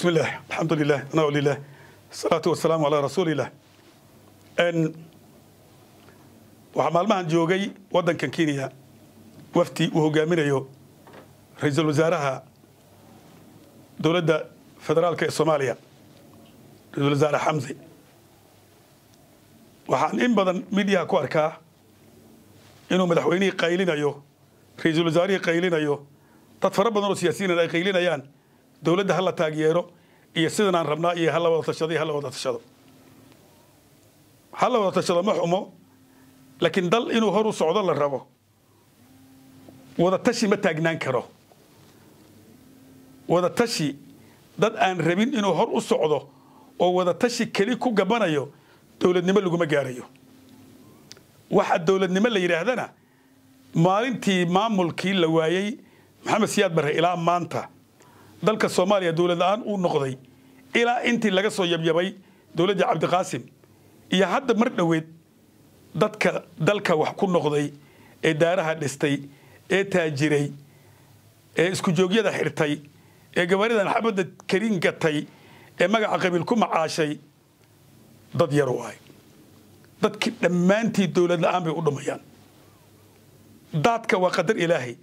bismillaah alxamdulilah ana lilah asalaatu wasalaamu calaa rasuulilah waxaa maalmahan joogay waddankan kenya wafdi uu hogaaminayo ra-iisul wasaaraha dowladda federaalka ee soomaaliya ra-isul wasaare xamse waxaan in badan midiyaha ku arkaa inuu madaxweynihii qaylinayo ra-iisul wasaarihii qaylinayo dad fara badan oo siyaasiyinan ay qaylinayaan dowladda hala taageero iyo sidanaan rabnaa iyo hala wada tashado iyo hala wada tashado hala wada tashado ma xumo laakiin dal inuu hor u socdo la rabo wada tashi ma taagnaan karo wada tashi dad aan rabin inuu hor u socdo oo wada tashi keli ku gabanayo dowladnimo laguma gaarayo waxa dowladnimo la yidhaahdana maalintii maamulkii la waayey maxamed siyaad barre ilaa maanta dalka soomaaliya dowlad la-aan uu noqday ilaa intii laga soo yabyabay dowladdii cabdiqaasim iyo hadda mar dhoweed dadka dalka wax ku noqday ee daaraha dhistay ee taajiray ee isku joogyada xirtay ee gabaaridan xabadda kariin gatay ee magaca qabiil ku macaashay dad yaru ahay dadkii dhammaantii dowlad la'aan bay u dhumayaan daadka waa qadar ilaahay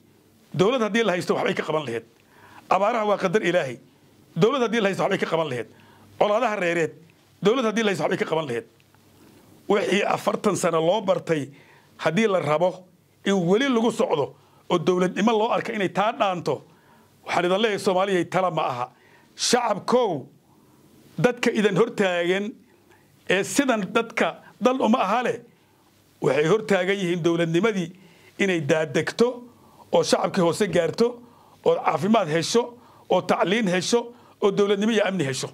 dowlad haddii la haysto waxbay ka qaban lahayd abaaraha waa qadar ilaahay dowlad hadii la haysto waxbay ka qaban laheed colaadaha reereed dowlad haddii la haysto waxbay ka qaban laheed wixii afartan sano loo bartay haddii la rabo in weli lagu socdo oo dowladnimo loo arka inay taa dhaanto waxaan idan leeyahay soomaaliya tala ma aha shacabkow dadka idan hortaagan ee sidan dadka dal uma aha leh waxay hortaagan yihiin dowladnimadii inay daadegto oo shacabkii hoose gaarto oo caafimaad hesho oo tacliin hesho oo dowladnimo iyo amni hesho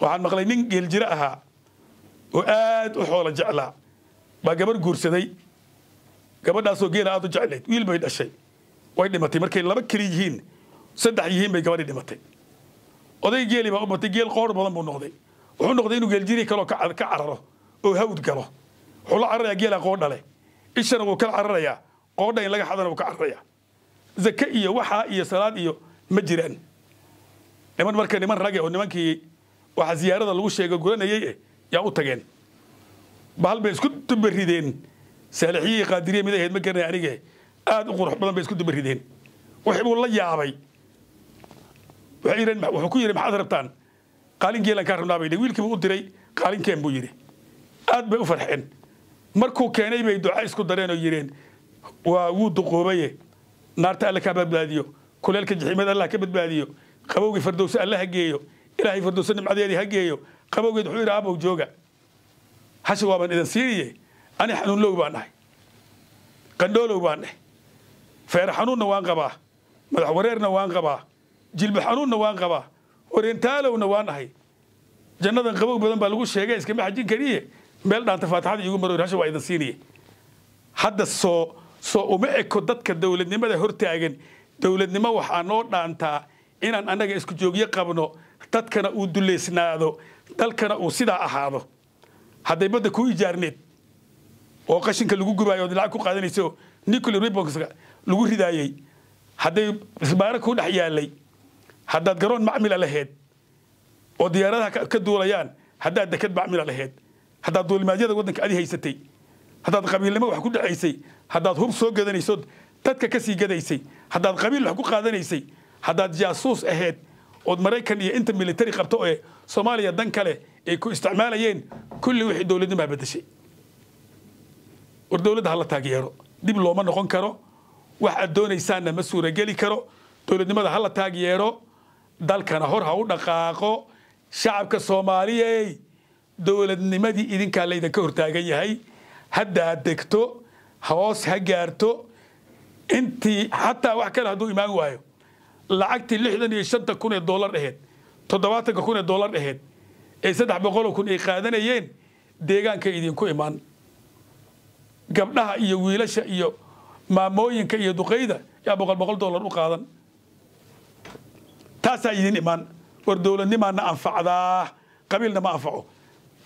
waxaan maqlay nin geeljiro ahaa oo aad u xoolo jeclaa baa gabarh guursaday gabadhaasoo geela aad u jeclayd wiil bay dhashay way dhimatay markay laba keli yihiin saddex yihiin bay gabadhii dhimatay oday geeli baa u batay geel qoor badan buu noqday wuxuu noqday inuu geeljiri kaloo ka cararo oo hawd galo wuxuu la cararayaa geelaa qoodha leh ishana wuu kala cararayaa qoodha in laga xadana wuu ka cararayaa zake iyo waxaa iyo salaad iyo ma jiraan niman marka niman rage ah oo nimankii waxa ziyaarada lagu sheega guranayay eh yaa u tageen bahal bay isku dubarideen saalixiyihi qaadiriya mid ahayd ma garanay anige eh. aad u qurux badan bay isku dubarideen wixii buu la yaabay wuxuu ku yidhi maxaad rabtaan qaalin geelan kaa rabnaa bay dhe wiilkiiba u diray qaalinken buu yidhi aad bay u farxeen markuu keenay bay duca isku dareen oo yidheen waa wuu duqoobaye eh naarta alle kaa badbaadiyo kuleelka jaxiimada allah ka badbaadiyo qabowgii fardowse alle ha geeyo ilaahay fardowse nimcadeedii ha geeyo qabowgeed wuxuu yidhi aabow jooga hashi waaban idan siiniye ani xanuunlow baan dhahay qandhoolow baan dheh feer xanuunna waan qabaa madax wareerna waan qabaa jilba xanuunna waan qabaa wareentaalowna waan ahay jannadan qabow badan baa lagu sheegay iskama xajin kariye meel dhaanta faataxada iigu maror hashi waa idan siiniye hadda soo soo uma eko dadka dowladnimada hortaagan dowladnimo waxaa noo dhaantaa inaan annaga isku joogyo qabno dadkana uu duleysnaado dalkana uu sidaa ahaado hadday badda kuu ijaarneed oo qashinka lagu gubayo oad lacag ku qaadanayso nuclear weaponska lagu ridaayey hadday isbaara kuu dhex yaallay haddaad garoon macmila lahayd oo diyaaradaha ka duulayaan haddaad dekad macmila lahayd haddaad duulimaadyada waddanka adi haysatay haddaad qabiilnimo wax ku dhacaysay haddaad hub soo gadanaysood dadka ka sii gadaysay haddaad qabiil wax ku qaadanaysay haddaad jaasuus ahayd ood maraykan iyo inta militari qabto ee soomaaliya dan kale ay ku isticmaalayeen kulli wixii dowladnimaa bedeshay war dowladda la taageero dib looma noqon karo wax aad doonaysaanna ma suurageli karo dowladnimada ha hala taageero dalkana hor ha u dhaqaaqo shacabka soomaaliyey dowladnimadii idinkaa laydinka hortaagan yahay hadda ha degto hoos ha gaarto intii xataa wax kale hadduu imaan waayo lacagtii lixdan iyo shanta kun ee doolar ahayd toddobaatanka kun ee doolar ahayd ee saddex boqolo kun ay qaadanayeen deegaanka idinku imaan gabdhaha iyo wiilasha iyo maamooyinka iyo duqayda yaa boqol boqol doolar u qaadan taasaa idin imaan war dowladnimaana anfacdaa qabiilna ma anfaco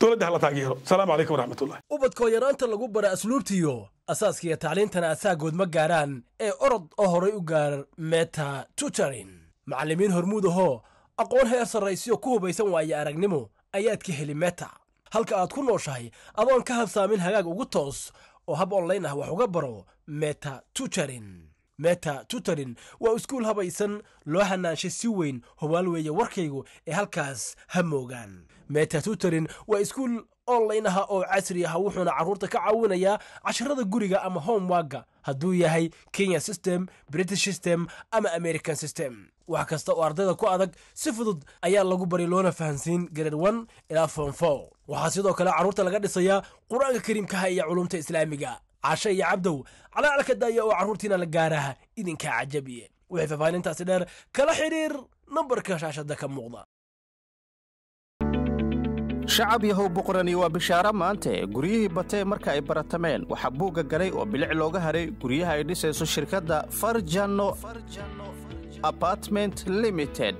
dowladda hala taageero asalaamu calaykum waraxmatullahi ubadkoo yaraanta lagu bara asluubtiyo asaaskiiyo tacliintana asaagood ma gaaraan ee orod oo horay u gaar meta tutorin macallimiin hormuud ahoo aqoon heer sarraysiyo ku hubaysan waaye aragnimo ayaad ka heli meta halka aad ku nooshahay adoon ka habsaamin hagaag ugu toos oo hab online ah wax uga baro meta tutorin meta tutarin waa iskuul habaysan loo hanaanshay si weyn hubaal weeye warkaygu ee halkaas ha moogaan meta tuterin waa iskuul online aha oo casri aha wuxuuna caruurta ka caawinayaa casharada guriga ama homewagga hadduu yahay kenya system british system ama american system wax kasta oo ardayda ku adag si fudud ayaa lagu baray loona fahansiin gared one ilaa form four waxaa sidoo kale carruurta laga dhisayaa qur-aanka kariimkaha iyo culumta islaamiga casho iyo cabdow calaalka daaya oo carruurtiina la gaaraha idinka cajabiye waxay faafaanintaasi dheer kala xidhiir nambarka shaashadda ka muuqda shacab yahow boqorani waa bishaaro maante guryihii batee marka ay baratameen waxaa buugga galay oo bilic looga haray guryaha ay dhisayso shirkadda farjano apartment limited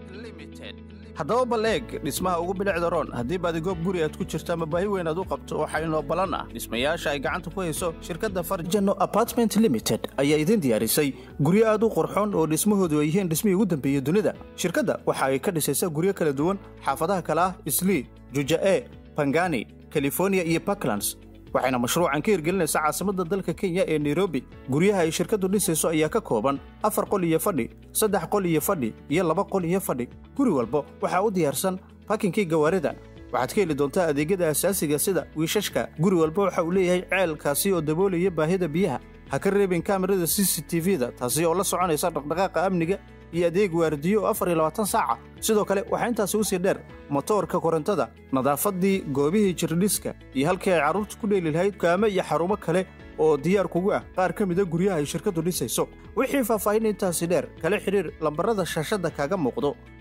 haddaba bal eeg dhismaha ugu bilicda roon haddii baadigoog guri aad ku jirto ama baahi weyn aad u qabto waxaa inoo ballan ah dhismayaasha ay gacanta ku hayso shirkadda farjano apartment limited ayaa idiin diyaarisay guryo aad u qurxoon oo dhismahoodu ay yihiin dhismihii ugu dambeeyey dunida shirkadda waxa ay ka dhisaysaa guryo kala duwan xaafadaha kale ah islii juja e bangani californiya iyo baklands waxayna mashruucan ka hirgelinaysaa caasimadda dalka kenya ee nairobi guryaha ay shirkaddu dhisayso ayaa ka kooban afar qol iyo fadhi saddex qol iyo fadhi iyo laba qol iyo fadhi guri walba waxaa u diyaarsan bakinkii gawaarida waxaad ka heli doontaa adeegyada asaasiga sida wiishashka guri walba waxa uu leeyahay ceelkaasi oo daboolaya baahida biyaha ha ka reebin kaamirada c c t v-da taasi oo la soconaysa dhaqdhaqaaqa amniga iyo adeeg waardiyo oo afar iyo labaatan saaca sidoo kale waxaa intaasi u sii dheer motoorka korontada nadaafaddii goobihii jirdhiska iyo halkii ay carruurta ku dheeli lahayd kaame iyo xarumo kale oo diyaar kugu ah qaar ka mid a ah guryaha ay shirkaddu dhisayso wixii faahfaahin intaasi dheer kala xidhiir lambarada shaashadda kaaga muuqdo